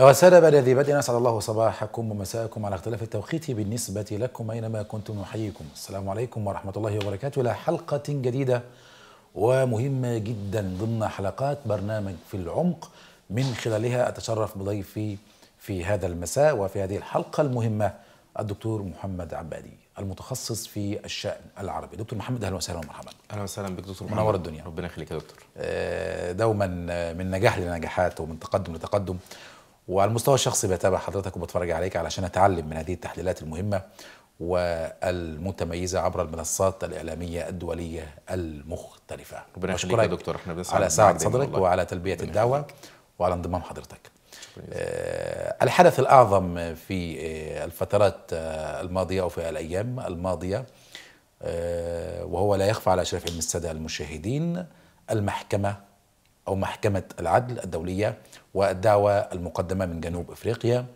وسلام الذي بدأنا أسعد الله صباحكم ومساءكم على اختلاف التوقيت بالنسبة لكم أينما كنتم نحييكم السلام عليكم ورحمة الله وبركاته إلى حلقة جديدة ومهمة جدا ضمن حلقات برنامج في العمق من خلالها أتشرف بضيفي في هذا المساء وفي هذه الحلقة المهمة الدكتور محمد عبادي المتخصص في الشأن العربي دكتور محمد اهلا وسهلا ومرحبا اهلا وسهلا بك دكتور محمد منور الدنيا ربنا يخليك يا دكتور آه، دوما آه، من نجاح لنجاحات ومن تقدم لتقدم وعلى المستوى الشخصي بتابع حضرتك وبتفرج عليك علشان اتعلم من هذه التحليلات المهمه والمتميزه عبر المنصات الاعلاميه الدوليه المختلفه. ربنا يخليك يا دكتور احنا على ساعه صدرك وعلى تلبيه الدعوه وعلى انضمام حضرتك. آه الحدث الاعظم في آه الفترات آه الماضيه او في الايام الماضيه آه، وهو لا يخفى على اشرف علم الساده المشاهدين المحكمه أو محكمة العدل الدولية والدعوة المقدمة من جنوب إفريقيا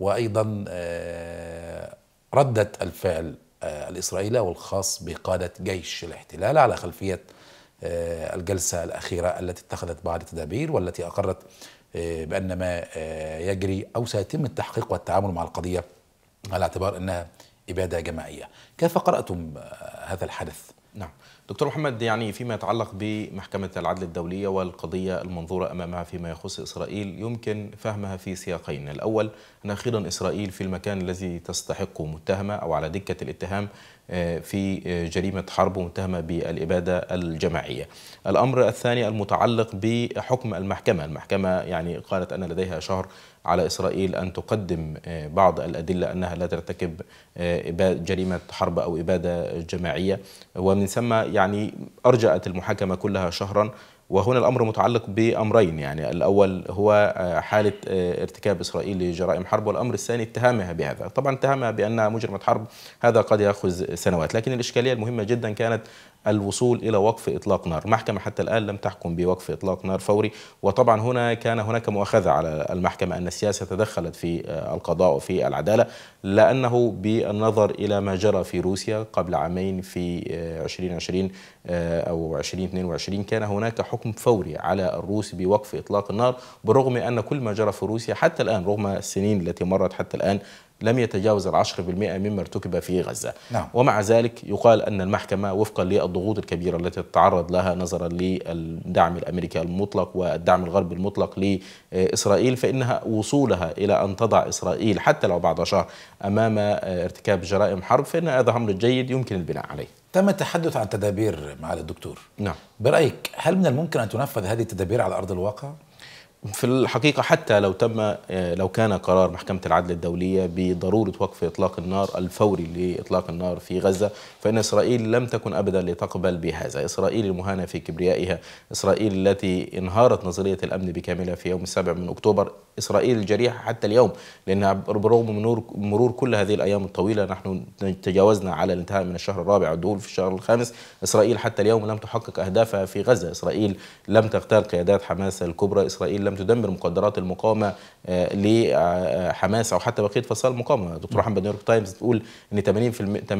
وأيضا آه، ردة الفعل آه، الإسرائيلي والخاص بقادة جيش الاحتلال على خلفية آه، الجلسة الأخيرة التي اتخذت بعض التدابير والتي أقرت بأن ما يجري أو سيتم التحقيق والتعامل مع القضية على اعتبار أنها إبادة جماعية كيف قرأتم هذا الحدث؟ نعم دكتور محمد يعني فيما يتعلق بمحكمة العدل الدولية والقضية المنظورة أمامها فيما يخص إسرائيل يمكن فهمها في سياقين الأول أن أخيرا إسرائيل في المكان الذي تستحقه متهمة أو على دكة الاتهام آه، في آه، جريمة حرب متهمة بالإبادة الجماعية الأمر الثاني المتعلق بحكم المحكمة المحكمة يعني قالت أن لديها شهر على إسرائيل أن تقدم آه، بعض الأدلة أنها لا ترتكب جريمة حرب أو إبادة جماعية ومن ثم يعني أرجأت المحاكمة كلها شهرا وهنا الأمر متعلق بأمرين يعني الأول هو آه، حالة آه، ارتكاب إسرائيل لجرائم حرب والأمر الثاني اتهامها بهذا طبعا اتهامها بأنها مجرمة حرب هذا قد يأخذ سنوات لكن الإشكالية المهمة جدا كانت الوصول إلى وقف إطلاق نار المحكمة حتى الآن لم تحكم بوقف إطلاق نار فوري وطبعا هنا كان هناك مؤاخذة على المحكمة أن السياسة تدخلت في آه، القضاء وفي العدالة لأنه بالنظر إلى ما جرى في روسيا قبل عامين في 2020 آه، آه، أو 2022 كان هناك حكم فوري على الروس بوقف إطلاق النار بالرغم أن كل ما جرى في روسيا حتى الآن رغم السنين التي مرت حتى الآن لم يتجاوز العشر بالمئة مما ارتكب في غزة نعم. ومع ذلك يقال أن المحكمة وفقا للضغوط الكبيرة التي تتعرض لها نظرا للدعم الأمريكي المطلق والدعم الغربي المطلق لإسرائيل فإنها وصولها إلى أن تضع إسرائيل حتى لو بعد شهر أمام ارتكاب جرائم حرب فإن هذا أمر جيد يمكن البناء عليه تم التحدث عن تدابير مع الدكتور نعم برأيك هل من الممكن أن تنفذ هذه التدابير على أرض الواقع؟ في الحقيقة حتى لو تم لو كان قرار محكمة العدل الدولية بضرورة وقف إطلاق النار الفوري لإطلاق النار في غزة فإن إسرائيل لم تكن أبدا لتقبل بهذا إسرائيل المهانة في كبريائها إسرائيل التي انهارت نظرية الأمن بكاملها في يوم السابع من أكتوبر إسرائيل الجريحة حتى اليوم لأن برغم مرور كل هذه الأيام الطويلة نحن تجاوزنا على الانتهاء من الشهر الرابع والدخول في الشهر الخامس إسرائيل حتى اليوم لم تحقق أهدافها في غزة إسرائيل لم تغتال قيادات حماس الكبرى إسرائيل لم تدمر مقدرات المقاومه آه، لحماس او حتى بقيه فصائل المقاومه دكتور محمد نيويورك تايمز بتقول ان 80 80%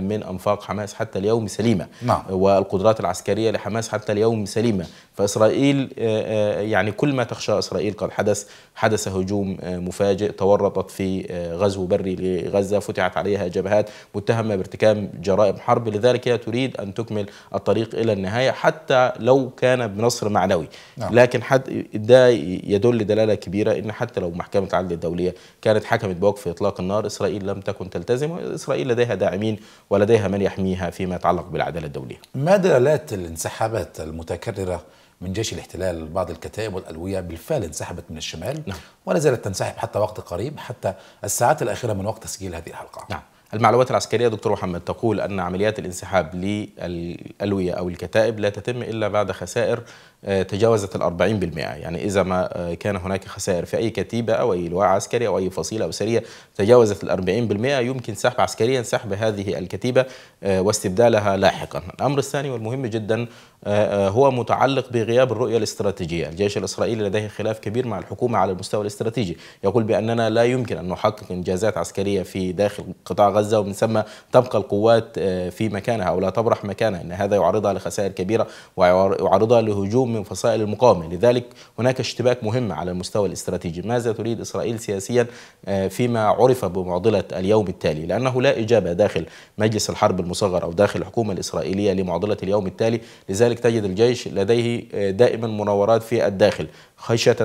من انفاق حماس حتى اليوم سليمه نعم. والقدرات العسكريه لحماس حتى اليوم سليمه فاسرائيل آه، آه، يعني كل ما تخشى اسرائيل قد حدث حدث هجوم مفاجئ تورطت في غزو بري لغزه فتحت عليها جبهات متهمه بارتكاب جرائم حرب لذلك هي تريد ان تكمل الطريق الى النهايه حتى لو كان بنصر معنوي نعم. لكن حد ده ده يدل دلاله كبيره ان حتى لو محكمه العدل الدوليه كانت حكمت بوقف اطلاق النار اسرائيل لم تكن تلتزم واسرائيل لديها داعمين ولديها من يحميها فيما يتعلق بالعداله الدوليه. ما دلالات الانسحابات المتكرره من جيش الاحتلال بعض الكتائب والألوية بالفعل انسحبت من الشمال نعم. ولا زالت تنسحب حتى وقت قريب حتى الساعات الأخيرة من وقت تسجيل هذه الحلقة نعم. المعلومات العسكرية دكتور محمد تقول أن عمليات الانسحاب للألوية أو الكتائب لا تتم إلا بعد خسائر تجاوزت ال 40% يعني إذا ما آه، كان هناك خسائر في أي كتيبة أو أي لواء عسكري أو أي فصيلة او سريه تجاوزت ال 40% يمكن سحب عسكريا سحب هذه الكتيبة آه، واستبدالها لاحقا الأمر الثاني والمهم جدا آه، هو متعلق بغياب الرؤية الاستراتيجية الجيش الإسرائيلي لديه خلاف كبير مع الحكومة على المستوى الاستراتيجي يقول بأننا لا يمكن أن نحقق إنجازات عسكرية في داخل قطاع غزة ومن ثم تبقى القوات في مكانها أو لا تبرح مكانها إن هذا يعرضها لخسائر كبيرة ويعرضها لهجوم من فصائل المقاومة لذلك هناك اشتباك مهم على المستوى الاستراتيجي ماذا تريد إسرائيل سياسيا آه، فيما عرف بمعضلة اليوم التالي لأنه لا إجابة داخل مجلس الحرب المصغر أو داخل الحكومة الإسرائيلية لمعضلة اليوم التالي لذلك تجد الجيش لديه آه، دائما مناورات في الداخل خشية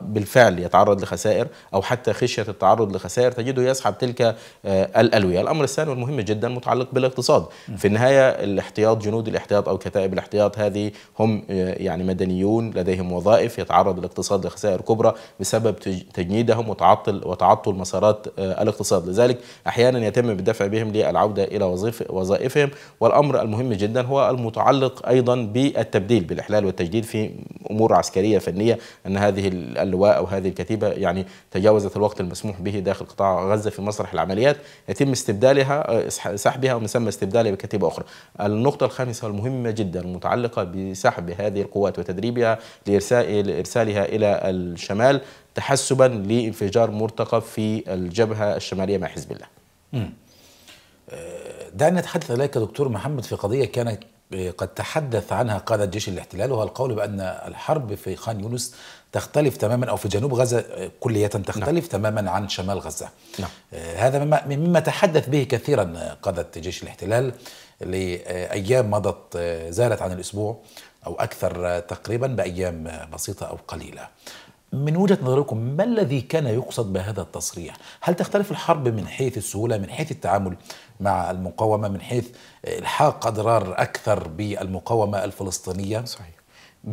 بالفعل يتعرض لخسائر أو حتى خشية التعرض لخسائر تجده يسحب تلك آه، الألوية الأمر الثاني والمهم جدا متعلق بالاقتصاد في النهاية الاحتياط جنود الاحتياط أو كتائب الاحتياط هذه هم آه، يعني مدنيون لديهم وظائف يتعرض الاقتصاد لخسائر كبرى بسبب تجنيدهم وتعطل وتعطل مسارات آه، الاقتصاد لذلك أحيانا يتم الدفع بهم للعودة إلى وظائفهم والأمر المهم جدا هو المتعلق أيضا بالتبديل بالإحلال والتجديد في أمور عسكرية فنية أن هذه اللواء أو هذه الكتيبة يعني تجاوزت الوقت المسموح به داخل قطاع غزة في مسرح العمليات يتم استبدالها آه، سحبها ومن ثم استبدالها بكتيبة أخرى النقطة الخامسة المهمة جدا المتعلقة بسحب هذه القوات وتدريبها لإرسالها إلى الشمال تحسبا لانفجار مرتقب في الجبهة الشمالية مع حزب الله آه، دعنا نتحدث إليك دكتور محمد في قضية كانت آه، قد تحدث عنها قادة جيش الاحتلال وهو القول بأن الحرب في خان يونس تختلف تماما أو في جنوب غزة آه، كلية نعم. تختلف نعم. تماما عن شمال غزة نعم. آه، هذا مما, مما تحدث به كثيرا آه، قادة جيش الاحتلال لأيام مضت زالت عن الأسبوع أو أكثر تقريبا بأيام بسيطة أو قليلة من وجهة نظركم ما الذي كان يقصد بهذا التصريح؟ هل تختلف الحرب من حيث السهولة من حيث التعامل مع المقاومة من حيث إلحاق أضرار أكثر بالمقاومة الفلسطينية؟ صحيح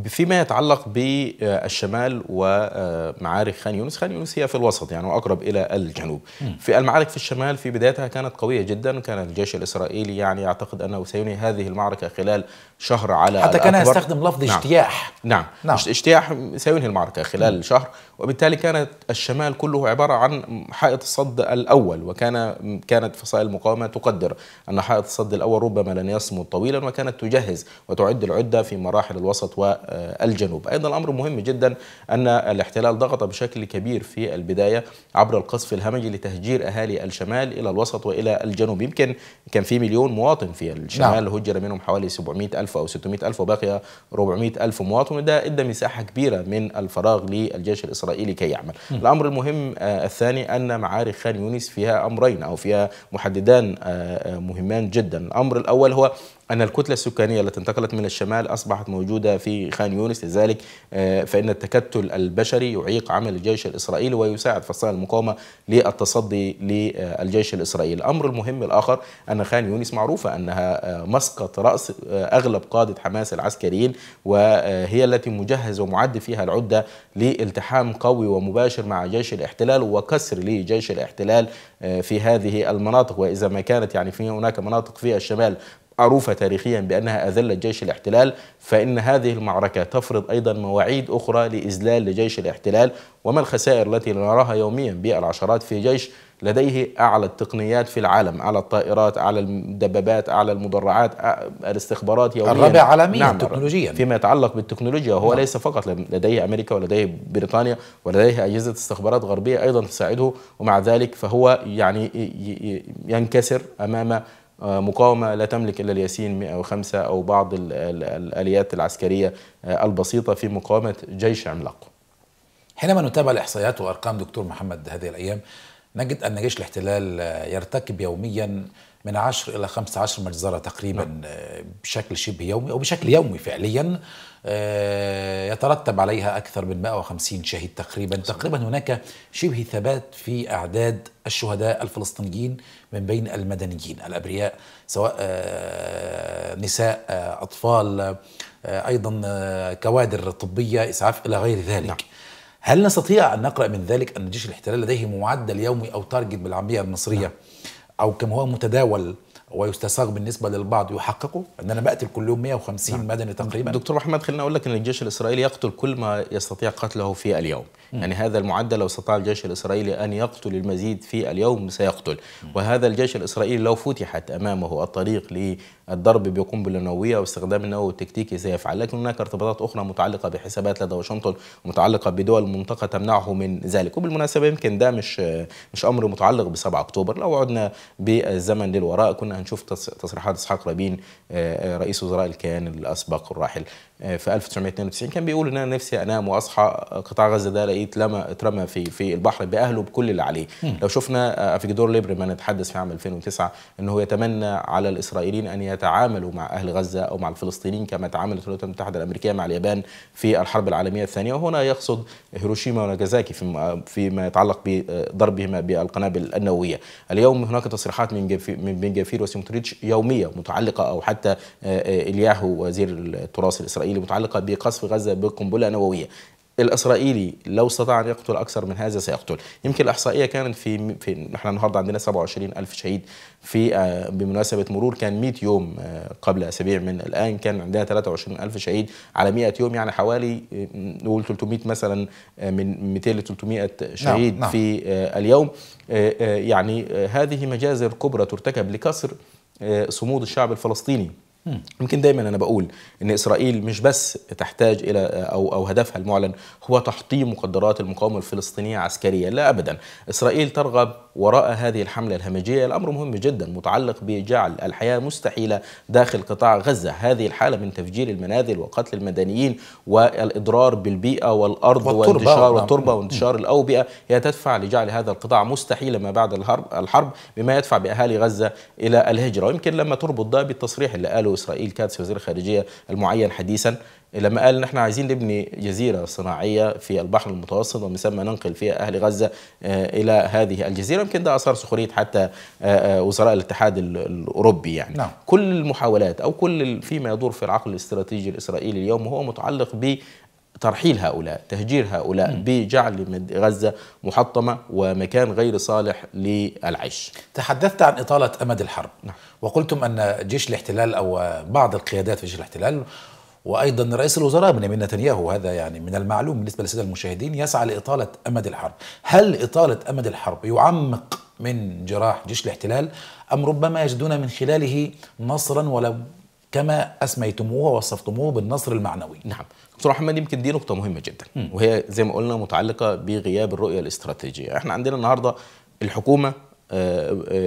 فيما يتعلق بالشمال ومعارك خان يونس خان يونس هي في الوسط يعني وأقرب إلى الجنوب في المعارك في الشمال في بدايتها كانت قوية جدا وكان الجيش الإسرائيلي يعني يعتقد أنه سينهي هذه المعركة خلال شهر على حتى كان يستخدم لفظ نعم. اجتياح نعم. نعم اجتياح سينهي المعركة خلال م. شهر وبالتالي كانت الشمال كله عبارة عن حائط الصد الأول وكان كانت فصائل المقاومة تقدر أن حائط الصد الأول ربما لن يصمد طويلا وكانت تجهز وتعد العدة في مراحل الوسط و آه، الجنوب أيضا الأمر مهم جدا أن الاحتلال ضغط بشكل كبير في البداية عبر القصف الهمجي لتهجير أهالي الشمال إلى الوسط وإلى الجنوب يمكن كان في مليون مواطن في الشمال نعم. هجر منهم حوالي 700 ألف أو 600 ألف وبقي 400 ألف مواطن ده إدى مساحة كبيرة من الفراغ للجيش الإسرائيلي كي يعمل م. الأمر المهم آه، الثاني أن معارك خان يونس فيها أمرين أو فيها محددان آه، مهمان جدا الأمر الأول هو أن الكتلة السكانية التي انتقلت من الشمال أصبحت موجودة في خان يونس لذلك آه، فإن التكتل البشري يعيق عمل الجيش الإسرائيلي ويساعد فصائل المقاومة للتصدي للجيش الإسرائيلي الأمر المهم الآخر أن خان يونس معروفة أنها آه، مسقط رأس آه، أغلب قادة حماس العسكريين وهي التي مجهز ومعد فيها العدة لالتحام قوي ومباشر مع جيش الاحتلال وكسر لجيش الاحتلال في هذه المناطق وإذا ما كانت يعني في هناك مناطق في الشمال معروفة تاريخيا بأنها أذلت جيش الاحتلال فإن هذه المعركة تفرض أيضا مواعيد أخرى لإذلال لجيش الاحتلال وما الخسائر التي نراها يوميا بالعشرات في جيش لديه أعلى التقنيات في العالم على الطائرات على الدبابات على المدرعات الاستخبارات يوميا الرابع نعم، عالميا نعم تكنولوجيا فيما يتعلق بالتكنولوجيا هو نعم. ليس فقط لديه أمريكا ولديه بريطانيا ولديه أجهزة استخبارات غربية أيضا تساعده ومع ذلك فهو يعني ينكسر أمام آه، مقاومة لا تملك إلا الياسين 105 أو بعض الآليات العسكرية آه، البسيطة في مقاومة جيش عملاق حينما نتابع الإحصائيات وأرقام دكتور محمد هذه الأيام نجد أن جيش الاحتلال آه، يرتكب يوميا من 10 إلى 15 مجزرة تقريبا نعم. بشكل شبه يومي أو بشكل يومي فعليا آه، يترتب عليها أكثر من 150 شهيد تقريبا صحيح. تقريبا هناك شبه ثبات في أعداد الشهداء الفلسطينيين من بين المدنيين الأبرياء سواء آه، نساء أطفال أيضا كوادر طبية إسعاف إلى غير ذلك نعم. هل نستطيع أن نقرأ من ذلك أن جيش الاحتلال لديه معدل يومي أو تارجت بالعامية المصرية نعم. او كما هو متداول ويستساغ بالنسبه للبعض يحققه ان انا بقتل كل يوم 150 نعم. مدني تقريبا دكتور محمد خليني اقول لك ان الجيش الاسرائيلي يقتل كل ما يستطيع قتله في اليوم م. يعني هذا المعدل لو استطاع الجيش الاسرائيلي ان يقتل المزيد في اليوم سيقتل م. وهذا الجيش الاسرائيلي لو فتحت امامه الطريق الضرب بقنبله نوويه واستخدام النووي التكتيكي سيفعل لكن هناك ارتباطات اخرى متعلقه بحسابات لدى واشنطن ومتعلقه بدول المنطقه تمنعه من ذلك وبالمناسبه يمكن ده مش مش امر متعلق ب 7 اكتوبر لو عدنا بالزمن للوراء كنا هنشوف تصريحات اسحاق رابين آه، آه، رئيس وزراء الكيان الاسبق الراحل آه، في 1992 كان بيقول ان انا نفسي انام واصحى آه، قطاع غزه ده لقيت لما اترمى في في البحر باهله بكل اللي عليه لو شفنا افيجدور آه، ليبرمان اتحدث في عام 2009 انه هو يتمنى على الاسرائيليين ان يتعاملوا مع اهل غزه او مع الفلسطينيين كما تعاملت الولايات المتحده الامريكيه مع اليابان في الحرب العالميه الثانيه وهنا يقصد هيروشيما وناجازاكي فيما فيما يتعلق بضربهما بالقنابل النوويه اليوم هناك تصريحات من من بن جفير يوميه متعلقه او حتى الياهو وزير التراث الاسرائيلي الإسرائيلي متعلقة بقصف غزة بقنبلة نووية الاسرائيلي لو استطاع ان يقتل اكثر من هذا سيقتل يمكن الاحصائيه كانت في في احنا النهارده عندنا 27 الف شهيد في آه، بمناسبه مرور كان 100 يوم آه، قبل اسابيع من الان كان عندنا 23 الف شهيد على 100 يوم يعني حوالي آه، نقول 300 مثلا من 200 ل 300 شهيد نعم. نعم. في اليوم يعني هذه مجازر كبرى ترتكب لكسر صمود الشعب الفلسطيني يمكن دايما انا بقول ان اسرائيل مش بس تحتاج الى او او هدفها المعلن هو تحطيم مقدرات المقاومه الفلسطينيه عسكريا لا ابدا اسرائيل ترغب وراء هذه الحملة الهمجية الأمر مهم جدا متعلق بجعل الحياة مستحيلة داخل قطاع غزة هذه الحالة من تفجير المنازل وقتل المدنيين والإضرار بالبيئة والأرض والتربة والتربة وانتشار الأوبئة هي تدفع لجعل هذا القطاع مستحيلة ما بعد الحرب بما يدفع بأهالي غزة إلى الهجرة ويمكن لما تربط ده بالتصريح اللي قاله إسرائيل كاتس وزير الخارجية المعين حديثا لما قال ان احنا عايزين نبني جزيره صناعيه في البحر المتوسط ومن ثم ننقل فيها اهل غزه آه، الى هذه الجزيره يمكن ده اثار سخريه حتى آه، آه، وزراء الاتحاد الاوروبي يعني نعم. كل المحاولات او كل فيما يدور في العقل الاستراتيجي الاسرائيلي اليوم هو متعلق ب ترحيل هؤلاء تهجير هؤلاء م. بجعل غزة محطمة ومكان غير صالح للعيش تحدثت عن إطالة أمد الحرب نعم. وقلتم أن جيش الاحتلال أو بعض القيادات في جيش الاحتلال وايضا رئيس الوزراء بنيامين نتنياهو هذا يعني من المعلوم بالنسبه للساده المشاهدين يسعى لاطاله امد الحرب، هل اطاله امد الحرب يعمق من جراح جيش الاحتلال ام ربما يجدون من خلاله نصرا ولو كما اسميتموه ووصفتموه بالنصر المعنوي. نعم، دكتور احمد يمكن دي نقطه مهمه جدا وهي زي ما قلنا متعلقه بغياب الرؤيه الاستراتيجيه، احنا عندنا النهارده الحكومه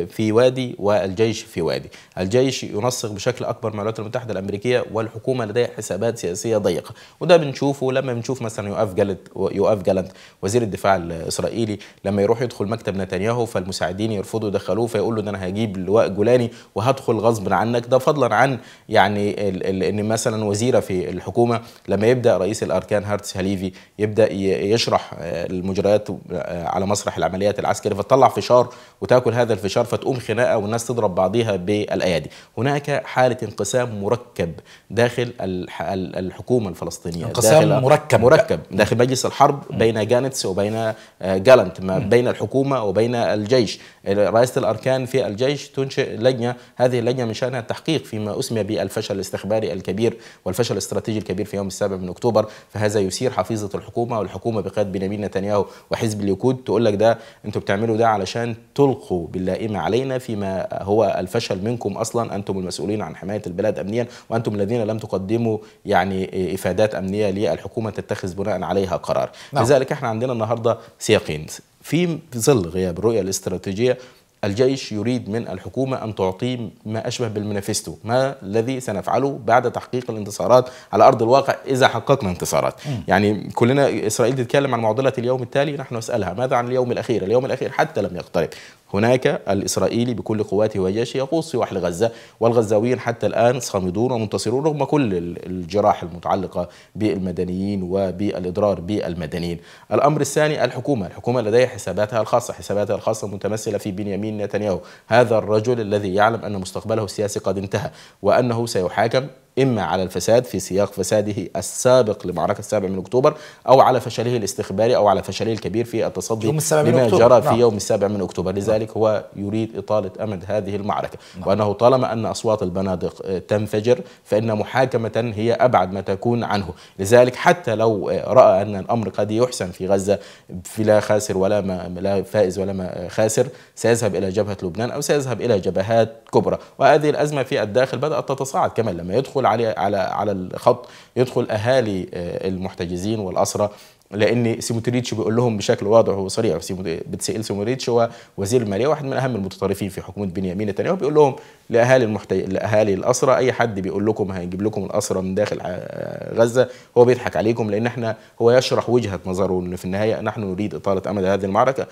في وادي والجيش في وادي الجيش ينسق بشكل أكبر مع الولايات المتحدة الأمريكية والحكومة لديها حسابات سياسية ضيقة وده بنشوفه لما بنشوف مثلا يؤف جالنت, يؤف جالنت وزير الدفاع الإسرائيلي لما يروح يدخل مكتب نتنياهو فالمساعدين يرفضوا يدخلوه فيقول له ده أنا هجيب لواء جولاني وهدخل غصب عنك ده فضلا عن يعني إن مثلا وزيرة في الحكومة لما يبدأ رئيس الأركان هارتس هليفي يبدأ يشرح المجريات على مسرح العمليات العسكرية فتطلع فشار وتاكل هذا الفشار فتقوم خناقه والناس تضرب بعضيها بالايادي هناك حاله انقسام مركب داخل الحكومه الفلسطينيه انقسام داخل مركب مركب داخل مجلس الحرب بين جانتس وبين آه، جالنت ما بين الحكومه وبين الجيش رئاسة الأركان في الجيش تنشئ لجنة هذه اللجنة من شأنها التحقيق فيما أسمي بالفشل الاستخباري الكبير والفشل الاستراتيجي الكبير في يوم السابع من أكتوبر فهذا يثير حفيظة الحكومة والحكومة بقيادة بنيامين نتنياهو وحزب اليكود تقول لك ده انتم بتعملوا ده علشان تلقوا باللائمة علينا فيما هو الفشل منكم أصلا أنتم المسؤولين عن حماية البلاد أمنيا وأنتم الذين لم تقدموا يعني إفادات أمنية للحكومة تتخذ بناء عليها قرار نعم. لذلك احنا عندنا النهاردة سياقين في ظل غياب الرؤية الاستراتيجية الجيش يريد من الحكومة أن تعطيه ما أشبه بالمنافستو ما الذي سنفعله بعد تحقيق الانتصارات على أرض الواقع إذا حققنا انتصارات م. يعني كلنا إسرائيل تتكلم عن معضلة اليوم التالي نحن نسألها ماذا عن اليوم الأخير اليوم الأخير حتى لم يقترب هناك الإسرائيلي بكل قواته وجيشه يقود وحل غزه والغزاويين حتى الآن صامدون ومنتصرون رغم كل الجراح المتعلقة بالمدنيين وبالإضرار بالمدنيين الأمر الثاني الحكومة الحكومة لديها حساباتها الخاصة حساباتها الخاصة متمثلة في بنيامين نتنياهو هذا الرجل الذي يعلم أن مستقبله السياسي قد انتهى وأنه سيحاكم إما على الفساد في سياق فساده السابق لمعركة السابع من أكتوبر أو على فشله الاستخباري أو على فشله الكبير في التصدي لما جرى في نعم. يوم السابع من أكتوبر نعم. لذلك هو يريد إطالة أمد هذه المعركة نعم. وأنه طالما أن أصوات البنادق آه، تنفجر فإن محاكمة هي أبعد ما تكون عنه لذلك حتى لو آه، رأى أن الأمر قد يحسن في غزة في لا خاسر ولا ما لا فائز ولا ما آه، خاسر سيذهب إلى جبهة لبنان أو سيذهب إلى جبهات كبرى وهذه الأزمة في الداخل بدأت تتصاعد كمان لما يدخل يدخل على على على الخط يدخل اهالي آه، المحتجزين والاسرى لان سيموتريتش بيقول لهم بشكل واضح وصريح بتسال سيموتريتش هو وزير الماليه واحد من اهم المتطرفين في حكومه بنيامين نتنياهو بيقول لهم لاهالي المحتج... لاهالي الاسرى اي حد بيقول لكم هنجيب لكم الاسرى من داخل آه، غزه هو بيضحك عليكم لان احنا هو يشرح وجهه نظره ان في النهايه نحن نريد اطاله امد هذه المعركه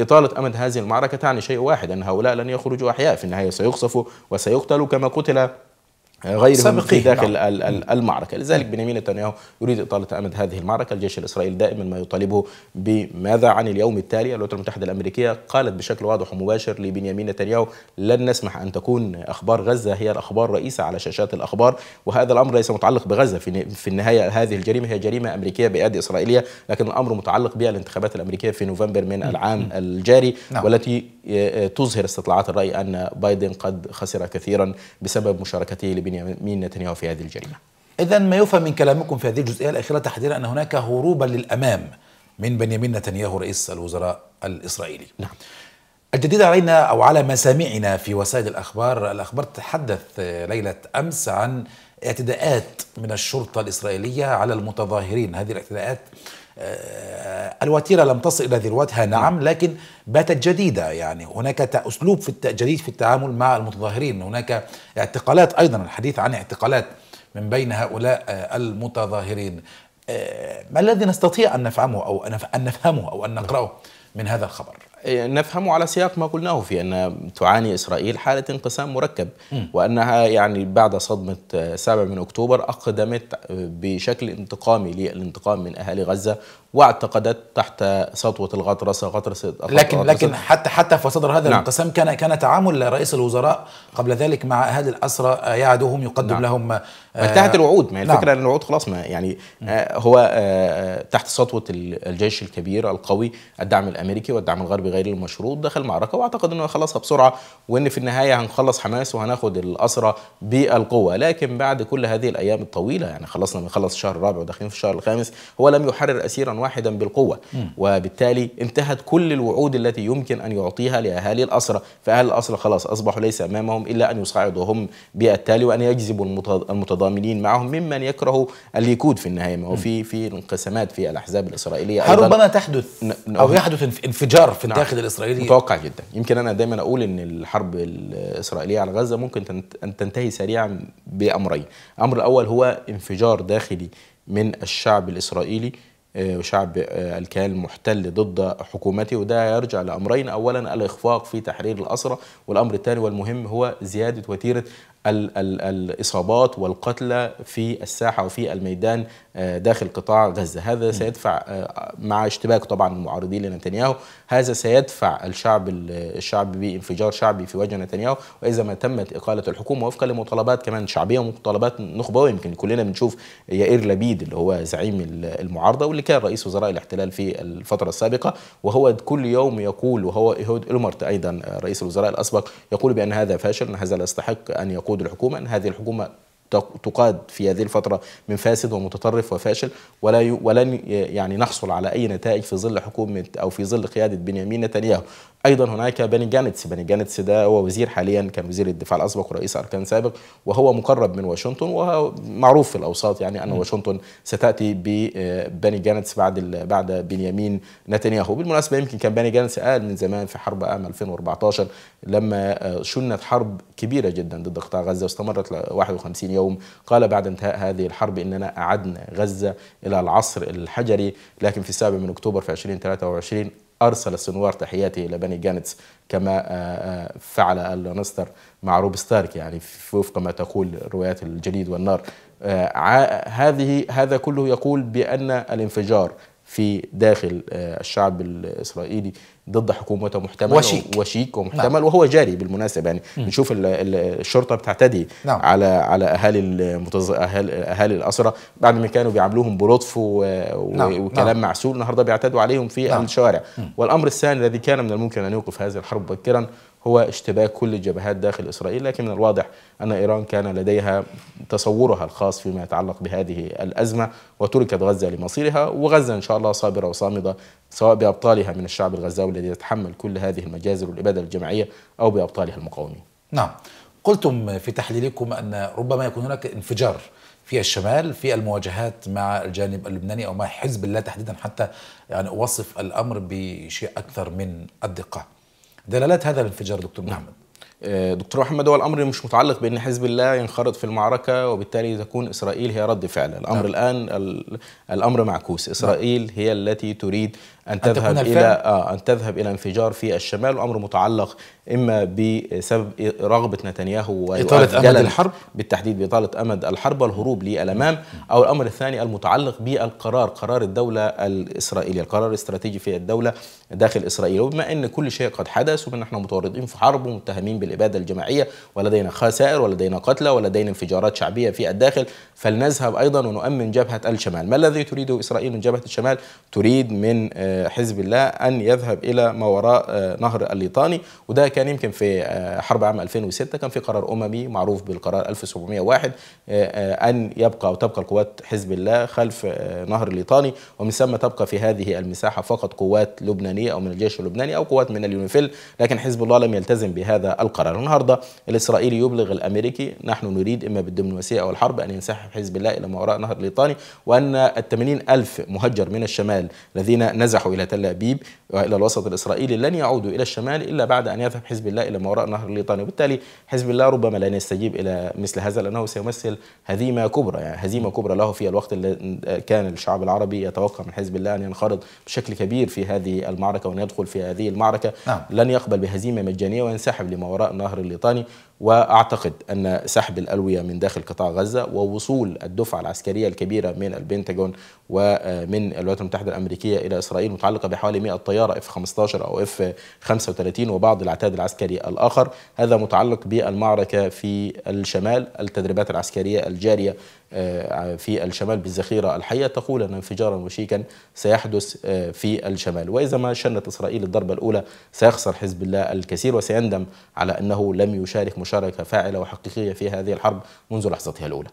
إطالة أمد هذه المعركة تعني شيء واحد أن هؤلاء لن يخرجوا أحياء في النهاية سيقصفوا وسيقتلوا كما قتل غيرهم في داخل نعم. نعم. المعركة لذلك بنيامين نتنياهو يريد إطالة أمد هذه المعركة الجيش الإسرائيلي دائما ما يطالبه بماذا عن اليوم التالي الولايات المتحدة الأمريكية قالت بشكل واضح ومباشر لبنيامين نتنياهو لن نسمح أن تكون أخبار غزة هي الأخبار الرئيسة على شاشات الأخبار وهذا الأمر ليس متعلق بغزة في النهاية هذه الجريمة هي جريمة أمريكية بأيدي إسرائيلية لكن الأمر متعلق بالانتخابات الأمريكية في نوفمبر من العام نعم. الجاري نعم. والتي آه، آه، تظهر استطلاعات الرأي أن بايدن قد خسر كثيرا بسبب مشاركته لبنيامين بنيامين نتنياهو في هذه الجريمه. اذا ما يفهم من كلامكم في هذه الجزئيه الاخيره تحديدا ان هناك هروبا للامام من بنيامين نتنياهو رئيس الوزراء الاسرائيلي. نعم. الجديد علينا او على مسامعنا في وسائل الاخبار، الاخبار تتحدث ليله امس عن اعتداءات من الشرطة الإسرائيلية على المتظاهرين هذه الاعتداءات آه، الوتيرة لم تصل إلى ذروتها نعم لكن باتت جديدة يعني هناك أسلوب في جديد في التعامل مع المتظاهرين هناك اعتقالات أيضا الحديث عن اعتقالات من بين هؤلاء آه، المتظاهرين آه، ما الذي نستطيع أن نفهمه أو أن نفهمه أو أن نقرأه من هذا الخبر نفهم على سياق ما قلناه في أن تعاني إسرائيل حالة انقسام مركب وأنها يعني بعد صدمة 7 آه، من أكتوبر أقدمت آه، بشكل انتقامي للانتقام من أهالي غزة واعتقدت تحت سطوه الغطرسه غطرسه لكن غطرسة لكن حتى حتى في صدر هذا نعم. الانقسام كان كان تعامل رئيس الوزراء قبل ذلك مع هذه الاسرى آه، يعدهم يقدم نعم. لهم آه، انتهت الوعود ما هي نعم. الفكره نعم. ان الوعود خلاص ما يعني آه هو آه تحت سطوه الجيش الكبير القوي الدعم الامريكي والدعم الغربي غير المشروط دخل معركه واعتقد انه خلصها بسرعه وان في النهايه هنخلص حماس وهناخد الاسرى بالقوه لكن بعد كل هذه الايام الطويله يعني خلصنا بنخلص الشهر الرابع وداخلين في الشهر الخامس هو لم يحرر اسيرا واحدا بالقوة م. وبالتالي انتهت كل الوعود التي يمكن أن يعطيها لأهالي الأسرة فأهل الأسرة خلاص أصبحوا ليس أمامهم إلا أن يصعدوا هم بالتالي وأن يجذبوا المتضامنين معهم ممن يكره الليكود في النهاية ما هو في في انقسامات في الأحزاب الإسرائيلية هل ربما تحدث أو نعم. يحدث انفجار في نعم. الداخل الإسرائيلي متوقع جدا يمكن أنا دايما أقول أن الحرب الإسرائيلية على غزة ممكن أن تنتهي سريعا بأمرين الأمر الأول هو انفجار داخلي من الشعب الإسرائيلي وشعب آه، آه، الكيان المحتل ضد حكومته وده يرجع لأمرين أولا الإخفاق في تحرير الأسرة والأمر الثاني والمهم هو زيادة وتيرة الـ الـ الإصابات والقتلى في الساحة وفي الميدان آه، داخل قطاع غزة هذا سيدفع مع اشتباك طبعا المعارضين لنتنياهو هذا سيدفع الشعب الشعب بانفجار شعبي في وجه نتنياهو واذا ما تمت اقاله الحكومه وفقا لمطالبات كمان شعبيه ومطالبات نخبويه يمكن كلنا بنشوف يائير لبيد اللي هو زعيم المعارضه واللي كان رئيس وزراء الاحتلال في الفتره السابقه وهو كل يوم يقول وهو ايهود المرت ايضا رئيس الوزراء الاسبق يقول بان هذا فاشل ان هذا لا يستحق ان يقود الحكومه ان هذه الحكومه تقاد في هذه الفترة من فاسد ومتطرف وفاشل ولا ولن يعني نحصل على أي نتائج في ظل حكومة أو في ظل قيادة بنيامين نتنياهو ايضا هناك بني جانتس بني جانتس ده هو وزير حاليا كان وزير الدفاع الاسبق ورئيس اركان سابق وهو مقرب من واشنطن وهو معروف في الاوساط يعني ان واشنطن ستاتي ببني آه، جانتس بعد بعد بنيامين نتنياهو بالمناسبه يمكن كان بني جانتس قال من زمان في حرب عام 2014 لما شنت آه، حرب كبيره جدا ضد قطاع غزه واستمرت ل 51 يوم قال بعد انتهاء هذه الحرب اننا اعدنا غزه الى العصر الحجري لكن في 7 من اكتوبر في 2023 أرسل السنوار تحياته إلى بني جانتس كما آه، آه، فعل النستر مع روب ستارك يعني وفق ما تقول روايات الجليد والنار آه، هذه هذا كله يقول بأن الانفجار في داخل آه، الشعب الاسرائيلي ضد حكومته محتمل وشيك, وشيك ومحتمل نعم. وهو جاري بالمناسبه يعني بنشوف الشرطه بتعتدي نعم. على على اهالي المتز... اهالي, أهالي الاسرى بعد ما كانوا بيعاملوهم بلطف و... نعم. وكلام نعم. معسول النهارده بيعتدوا عليهم في نعم. الشوارع م. والامر الثاني الذي كان من الممكن ان يوقف هذه الحرب مبكرا هو اشتباك كل الجبهات داخل إسرائيل لكن من الواضح أن إيران كان لديها تصورها الخاص فيما يتعلق بهذه الأزمة وتركت غزة لمصيرها وغزة إن شاء الله صابرة وصامدة سواء بأبطالها من الشعب الغزاوي الذي يتحمل كل هذه المجازر والإبادة الجماعية أو بأبطالها المقاومين نعم قلتم في تحليلكم أن ربما يكون هناك انفجار في الشمال في المواجهات مع الجانب اللبناني او مع حزب الله تحديدا حتى يعني اوصف الامر بشيء اكثر من الدقه. دلالات هذا الانفجار دكتور نعم. محمد نعم. دكتور محمد هو الامر مش متعلق بان حزب الله ينخرط في المعركه وبالتالي تكون اسرائيل هي رد فعل الامر نعم. الان الامر معكوس اسرائيل نعم. هي التي تريد أن تذهب أن إلى آه أن تذهب إلى انفجار في الشمال وأمر متعلق إما بسبب رغبة نتنياهو وإطالة أمد الحرب بالتحديد بإطالة أمد الحرب والهروب للأمام أو الأمر الثاني المتعلق بالقرار قرار الدولة الإسرائيلية القرار الاستراتيجي في الدولة داخل إسرائيل وبما أن كل شيء قد حدث وبما نحن متورطين في حرب ومتهمين بالإبادة الجماعية ولدينا خسائر ولدينا قتلى ولدينا انفجارات شعبية في الداخل فلنذهب أيضا ونؤمن جبهة الشمال ما الذي تريده إسرائيل من جبهة الشمال تريد من آه، حزب الله أن يذهب إلى ما وراء آه، نهر الليطاني وده كان يمكن في آه، حرب عام 2006 كان في قرار أممي معروف بالقرار 1701 آه، أن يبقى أو تبقى القوات حزب الله خلف نهر الليطاني ومن ثم تبقى في هذه المساحة فقط قوات لبنانية أو من الجيش اللبناني أو قوات من اليونيفيل لكن حزب الله لم يلتزم بهذا القرار النهاردة الإسرائيلي يبلغ الأمريكي نحن نريد إما بالدبلوماسية أو الحرب أن ينسحب حزب الله إلى ما وراء نهر الليطاني وأن ال ألف مهجر من الشمال الذين نزحوا راحوا إلى تل أبيب وإلى الوسط الإسرائيلي لن يعودوا إلى الشمال إلا بعد أن يذهب حزب الله إلى ما وراء نهر الليطاني وبالتالي حزب الله ربما لن يستجيب إلى مثل هذا لأنه سيمثل هزيمة كبرى يعني هزيمة كبرى له في الوقت الذي كان الشعب العربي يتوقع من حزب الله أن ينخرط بشكل كبير في هذه المعركة وأن يدخل في هذه المعركة نعم. لن يقبل بهزيمة مجانية وينسحب لما وراء نهر الليطاني واعتقد ان سحب الالويه من داخل قطاع غزه ووصول الدفعه العسكريه الكبيره من البنتاجون ومن الولايات المتحده الامريكيه الى اسرائيل متعلقه بحوالي 100 طياره اف 15 او اف 35 وبعض العتاد العسكري الاخر هذا متعلق بالمعركه في الشمال التدريبات العسكريه الجاريه آه، في الشمال بالذخيرة الحية تقول أن انفجارا وشيكا سيحدث آه، في الشمال وإذا ما شنت إسرائيل الضربة الأولى سيخسر حزب الله الكثير وسيندم على أنه لم يشارك مشاركة فاعلة وحقيقية في هذه الحرب منذ لحظتها الأولى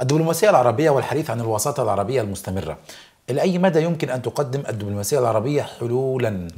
الدبلوماسية العربية والحديث عن الوساطة العربية المستمرة إلى أي مدى يمكن أن تقدم الدبلوماسية العربية حلولا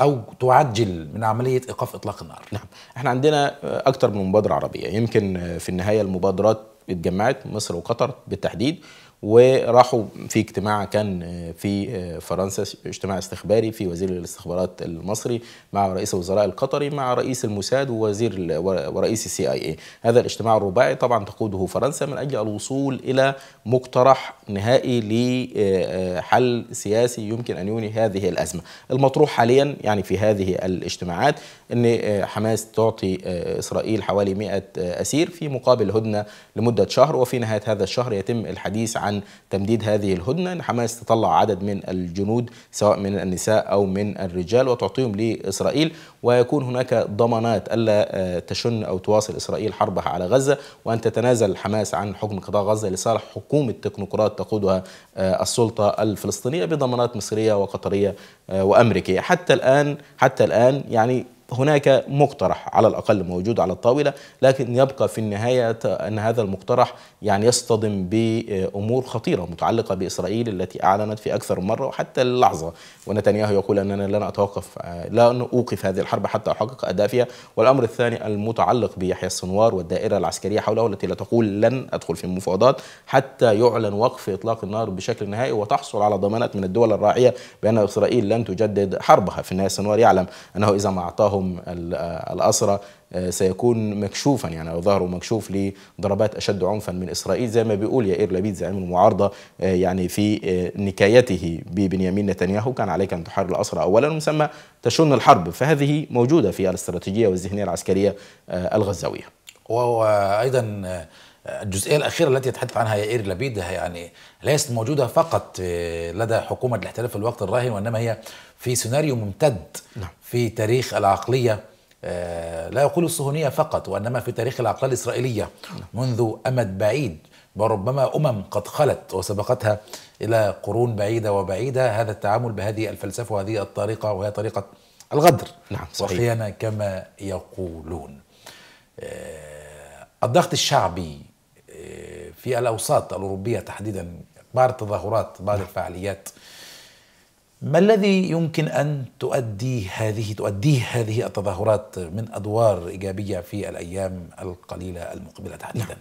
أو تعجل من عملية إيقاف إطلاق النار؟ نعم، إحنا عندنا أكثر من مبادرة عربية، يمكن آه، في النهاية المبادرات اتجمعت مصر وقطر بالتحديد وراحوا في اجتماع كان في فرنسا اجتماع استخباري في وزير الاستخبارات المصري مع رئيس الوزراء القطري مع رئيس الموساد ووزير ورئيس السي اي اي هذا الاجتماع الرباعي طبعا تقوده فرنسا من اجل الوصول الى مقترح نهائي لحل آه، سياسي يمكن ان ينهي هذه الازمه المطروح حاليا يعني في هذه الاجتماعات ان آه، حماس تعطي آه، اسرائيل حوالي 100 اسير في مقابل هدنه لمده شهر وفي نهايه هذا الشهر يتم الحديث عن عن تمديد هذه الهدنة أن حماس تطلع عدد من الجنود سواء من النساء أو من الرجال وتعطيهم لإسرائيل ويكون هناك ضمانات ألا آه، تشن أو تواصل إسرائيل حربها على غزة وأن تتنازل حماس عن حكم قطاع غزة لصالح حكومة تكنوقراط تقودها آه، السلطة الفلسطينية بضمانات مصرية وقطرية آه، وأمريكية حتى الآن حتى الآن يعني هناك مقترح على الأقل موجود على الطاولة لكن يبقى في النهاية أن هذا المقترح يعني يصطدم بأمور خطيرة متعلقة بإسرائيل التي أعلنت في أكثر مرة وحتى اللحظة ونتنياهو يقول أننا لن أتوقف لن أوقف هذه الحرب حتى أحقق أهدافها والأمر الثاني المتعلق بيحيى السنوار والدائرة العسكرية حوله التي لا تقول لن أدخل في المفاوضات حتى يعلن وقف إطلاق النار بشكل نهائي وتحصل على ضمانات من الدول الراعية بأن إسرائيل لن تجدد حربها في النهاية السنوار يعلم أنه إذا ما أعطاه وهم الأسرى آه، سيكون مكشوفا يعني او ظهره مكشوف لضربات اشد عنفا من اسرائيل زي ما بيقول يائر لبيد زعيم المعارضه آه، يعني في آه، نكايته ببنيامين نتنياهو كان عليك ان تحرر الاسرى اولا ثم تشن الحرب فهذه موجوده في الاستراتيجيه والذهنيه العسكريه الغزاويه. وايضا الجزئيه الاخيره التي يتحدث عنها يائير لبيد يعني ليست موجوده فقط لدى حكومه الاحتلال في الوقت الراهن وانما هي في سيناريو ممتد نعم. في تاريخ العقلية آه، لا يقول الصهيونية فقط وإنما في تاريخ العقلية الإسرائيلية نعم. منذ أمد بعيد وربما أمم قد خلت وسبقتها إلى قرون بعيدة وبعيدة هذا التعامل بهذه الفلسفة وهذه الطريقة وهي طريقة الغدر نعم صحيح. والخيانة كما يقولون آه، الضغط الشعبي آه، في الأوساط الأوروبية تحديدا بعض التظاهرات بعض نعم. الفعاليات ما الذي يمكن ان تؤديه هذه تؤديه هذه التظاهرات من ادوار ايجابيه في الايام القليله المقبله تحديدا؟ نعم.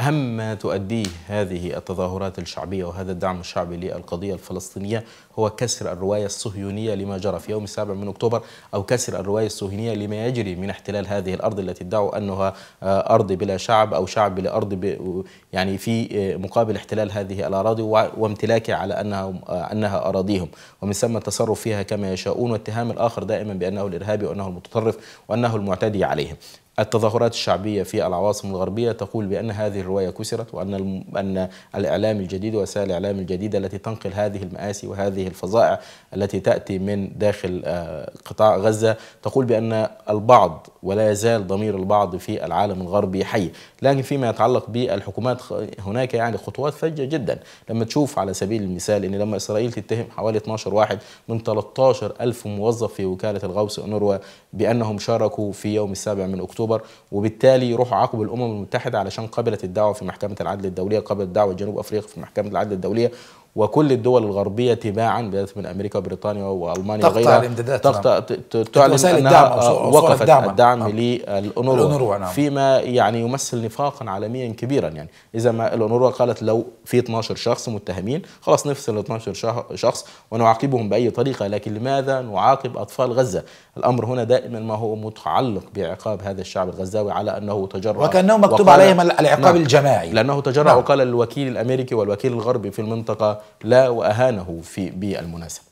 أهم ما تؤديه هذه التظاهرات الشعبية وهذا الدعم الشعبي للقضية الفلسطينية هو كسر الرواية الصهيونية لما جرى في يوم السابع من أكتوبر أو كسر الرواية الصهيونية لما يجري من احتلال هذه الأرض التي ادعوا أنها آه، أرض بلا شعب أو شعب بلا أرض ب... يعني في آه، مقابل احتلال هذه الأراضي وامتلاكها على أنها آه، أنها أراضيهم ومن ثم التصرف فيها كما يشاءون واتهام الآخر دائما بأنه الإرهابي وأنه المتطرف وأنه المعتدي عليهم التظاهرات الشعبية في العواصم الغربية تقول بأن هذه الرواية كسرت وأن أن الإعلام الجديد وسائل الإعلام الجديدة التي تنقل هذه المآسي وهذه الفظائع التي تأتي من داخل آه، قطاع غزة تقول بأن البعض ولا يزال ضمير البعض في العالم الغربي حي لكن فيما يتعلق بالحكومات هناك يعني خطوات فجة جدا لما تشوف على سبيل المثال أن لما إسرائيل تتهم حوالي 12 واحد من 13 ألف موظف في وكالة الغوث انوروا بأنهم شاركوا في يوم السابع من أكتوبر اكتوبر وبالتالي يروحوا عقب الامم المتحده علشان قبلت الدعوه في محكمه العدل الدوليه قبلت دعوه جنوب افريقيا في محكمه العدل الدوليه وكل الدول الغربيه تباعا بدات من امريكا وبريطانيا والمانيا وغيرها تقطع الامدادات نعم. تعلن وسائل انها وقفت الدعم, الدعم نعم. للانوروا نعم. فيما يعني يمثل نفاقا عالميا كبيرا يعني اذا ما الانوروا قالت لو في 12 شخص متهمين خلاص نفصل 12 شخص ونعاقبهم باي طريقه لكن لماذا نعاقب اطفال غزه؟ الامر هنا دائما ما هو متعلق بعقاب هذا الشعب الغزاوي على انه تجرأ وكانه مكتوب عليهم العقاب نعم الجماعي لانه تجرأ نعم. وقال الوكيل الامريكي والوكيل الغربي في المنطقه لا وأهانه في بالمناسبة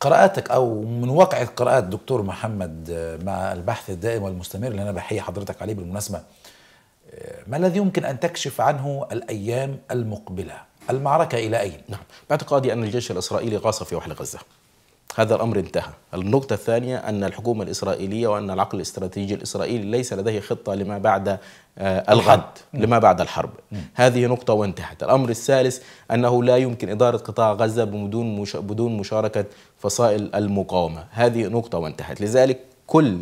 قراءاتك او من واقع قراءات دكتور محمد آه، مع البحث الدائم والمستمر اللي انا بحيي حضرتك عليه بالمناسبه آه، ما الذي يمكن ان تكشف عنه الايام المقبله المعركه الى اين نعم باعتقادي ان الجيش الاسرائيلي غاص في وحل غزه هذا الأمر انتهى النقطة الثانية أن الحكومة الإسرائيلية وأن العقل الاستراتيجي الإسرائيلي ليس لديه خطة لما بعد آه، الغد لما بعد الحرب هذه نقطة وانتهت الأمر الثالث أنه لا يمكن إدارة قطاع غزة بدون بدون مشاركة فصائل المقاومة هذه نقطة وانتهت لذلك كل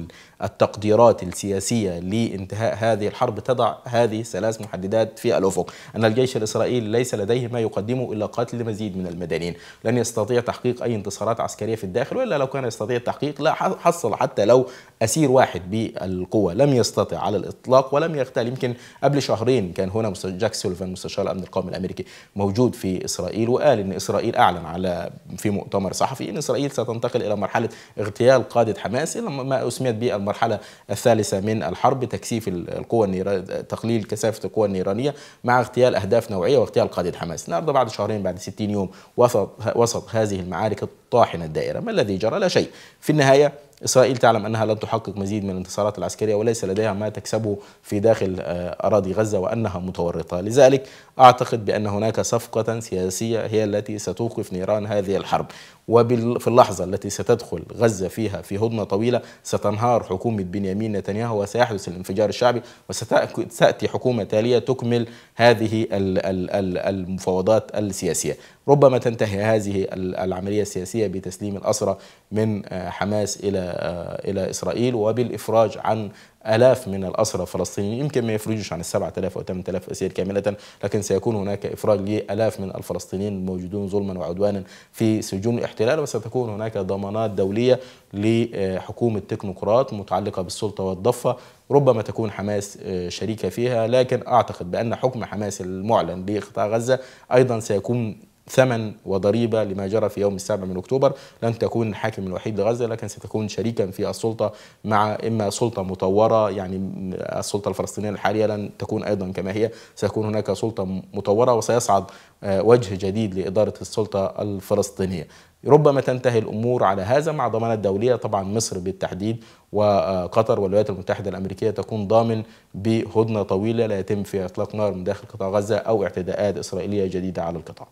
التقديرات السياسية لانتهاء هذه الحرب تضع هذه ثلاث محددات في الأفق أن الجيش الإسرائيلي ليس لديه ما يقدمه إلا قتل مزيد من المدنيين لن يستطيع تحقيق أي انتصارات عسكرية في الداخل وإلا لو كان يستطيع التحقيق لا حصل حتى لو أسير واحد بالقوة لم يستطع على الإطلاق ولم يغتال يمكن قبل شهرين كان هنا جاك سولفان مستشار الأمن القومي الأمريكي موجود في إسرائيل وقال إن إسرائيل أعلن على في مؤتمر صحفي إن إسرائيل ستنتقل إلى مرحلة اغتيال قادة حماس إلى ما أسميت به المرحلة الثالثة من الحرب تكثيف القوى النيران تقليل كثافة القوى النيرانية مع اغتيال أهداف نوعية واغتيال قادة حماس النهاردة بعد شهرين بعد 60 يوم وسط, وسط هذه المعارك الطاحنة الدائرة ما الذي جرى لا شيء في النهاية إسرائيل تعلم أنها لن تحقق مزيد من الانتصارات العسكرية وليس لديها ما تكسبه في داخل آه، أراضي غزة وأنها متورطة لذلك أعتقد بأن هناك صفقة سياسية هي التي ستوقف نيران هذه الحرب وفي اللحظة التي ستدخل غزة فيها في هدنة طويلة ستنهار حكومة بنيامين نتنياهو وسيحدث الانفجار الشعبي وستأتي حكومة تالية تكمل هذه المفاوضات السياسية ربما تنتهي هذه العملية السياسية بتسليم الأسرى من آه، حماس إلى آه، إلى إسرائيل وبالإفراج عن آلاف من الأسرى الفلسطينيين يمكن ما يفرجوش عن السبعة آلاف أو 8000 أسير كاملة لكن سيكون هناك إفراج لآلاف من الفلسطينيين الموجودون ظلما وعدوانا في سجون الاحتلال وستكون هناك ضمانات دولية لحكومة تكنوقراط متعلقة بالسلطة والضفة ربما تكون حماس آه، شريكة فيها لكن أعتقد بأن حكم حماس المعلن لقطاع غزة أيضا سيكون ثمن وضريبة لما جرى في يوم السابع من أكتوبر لن تكون الحاكم الوحيد لغزة لكن ستكون شريكا في السلطة مع إما سلطة مطورة يعني السلطة الفلسطينية الحالية لن تكون أيضا كما هي سيكون هناك سلطة مطورة وسيصعد آه، وجه جديد لإدارة السلطة الفلسطينية ربما تنتهي الامور على هذا مع ضمانات دوليه طبعا مصر بالتحديد وقطر والولايات المتحده الامريكيه تكون ضامن بهدنه طويله لا يتم فيها اطلاق نار من داخل قطاع غزه او اعتداءات اسرائيليه جديده على القطاع.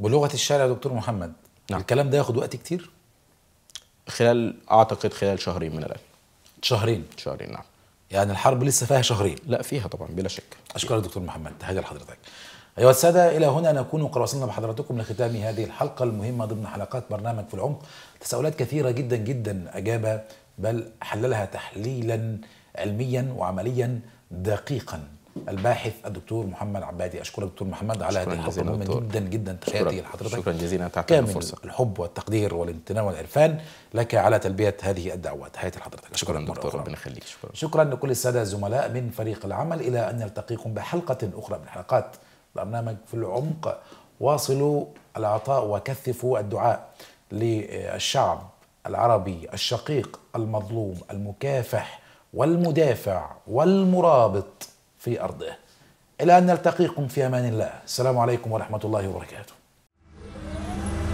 بلغه الشارع يا دكتور محمد نعم. الكلام ده ياخد وقت كتير خلال اعتقد خلال شهرين من الان شهرين شهرين نعم يعني الحرب لسه فيها شهرين لا فيها طبعا بلا شك اشكرك دكتور محمد تحيه لحضرتك أيها السادة إلى هنا نكون قد وصلنا بحضراتكم لختام هذه الحلقة المهمة ضمن حلقات برنامج في العمق تساؤلات كثيرة جدا جدا أجاب بل حللها تحليلا علميا وعمليا دقيقا الباحث الدكتور محمد عبادي اشكرك دكتور محمد على هذه الحلقه مهمه جدا جدا تحياتي لحضرتك شكرا جزيلا كامل الفرصه الحب والتقدير والامتنان والعرفان لك على تلبيه هذه الدعوات تحياتي لحضرتك شكرا, شكرا دكتور ربنا يخليك شكرا شكرا لكل الساده الزملاء من فريق العمل الى ان نلتقيكم بحلقه اخرى من حلقات برنامج في العمق واصلوا العطاء وكثفوا الدعاء للشعب العربي الشقيق المظلوم المكافح والمدافع والمرابط في أرضه إلى أن نلتقيكم في أمان الله السلام عليكم ورحمة الله وبركاته